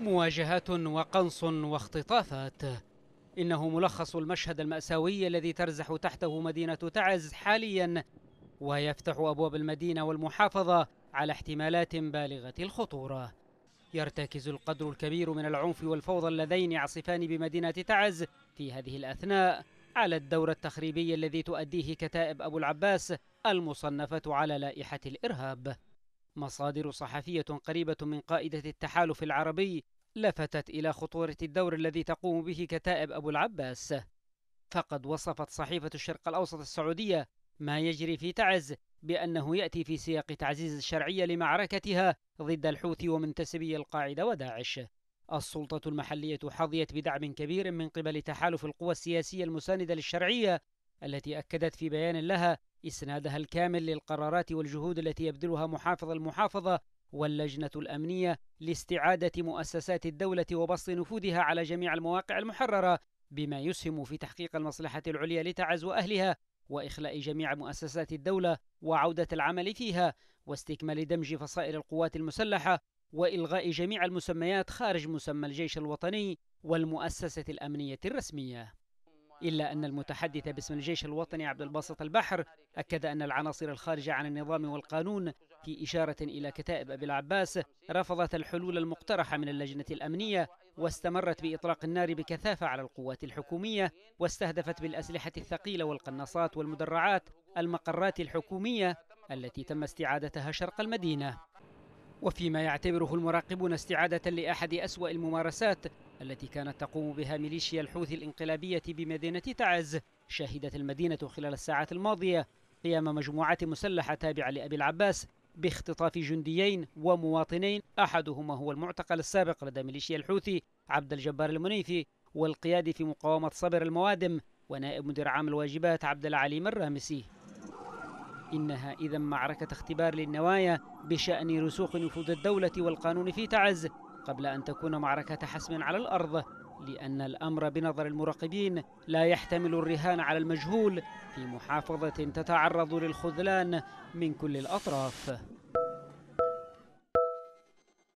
مواجهات وقنص واختطافات إنه ملخص المشهد المأساوي الذي ترزح تحته مدينة تعز حاليا ويفتح أبواب المدينة والمحافظة على احتمالات بالغة الخطورة يرتكز القدر الكبير من العنف والفوضى اللذين يعصفان بمدينة تعز في هذه الأثناء على الدور التخريبي الذي تؤديه كتائب أبو العباس المصنفة على لائحة الإرهاب مصادر صحفية قريبة من قائدة التحالف العربي لفتت إلى خطورة الدور الذي تقوم به كتائب أبو العباس فقد وصفت صحيفة الشرق الأوسط السعودية ما يجري في تعز بأنه يأتي في سياق تعزيز الشرعية لمعركتها ضد الحوثي ومنتسبي القاعدة وداعش السلطة المحلية حظيت بدعم كبير من قبل تحالف القوى السياسية المساندة للشرعية التي أكدت في بيان لها إسنادها الكامل للقرارات والجهود التي يبذلها محافظ المحافظة واللجنة الأمنية لاستعادة مؤسسات الدولة وبسط نفوذها على جميع المواقع المحررة بما يسهم في تحقيق المصلحة العليا لتعز وأهلها وإخلاء جميع مؤسسات الدولة وعودة العمل فيها واستكمال دمج فصائل القوات المسلحة وإلغاء جميع المسميات خارج مسمى الجيش الوطني والمؤسسة الأمنية الرسمية إلا أن المتحدث باسم الجيش الوطني عبد الباسط البحر أكد أن العناصر الخارجة عن النظام والقانون في إشارة إلى كتائب أبي العباس رفضت الحلول المقترحة من اللجنة الأمنية واستمرت بإطلاق النار بكثافة على القوات الحكومية واستهدفت بالأسلحة الثقيلة والقناصات والمدرعات المقرات الحكومية التي تم استعادتها شرق المدينة وفيما يعتبره المراقبون استعادة لأحد أسوأ الممارسات التي كانت تقوم بها ميليشيا الحوثي الانقلابية بمدينة تعز شهدت المدينة خلال الساعات الماضية قيام مجموعات مسلحة تابعة لأبي العباس باختطاف جنديين ومواطنين أحدهما هو المعتقل السابق لدى ميليشيا الحوثي عبد الجبار المنيفي والقيادي في مقاومة صبر الموادم ونائب مدير عام الواجبات عبد العليم الرامسي إنها إذا معركة اختبار للنوايا بشأن رسوخ نفوذ الدولة والقانون في تعز قبل أن تكون معركة حسم على الأرض لأن الأمر بنظر المراقبين لا يحتمل الرهان على المجهول في محافظة تتعرض للخذلان من كل الأطراف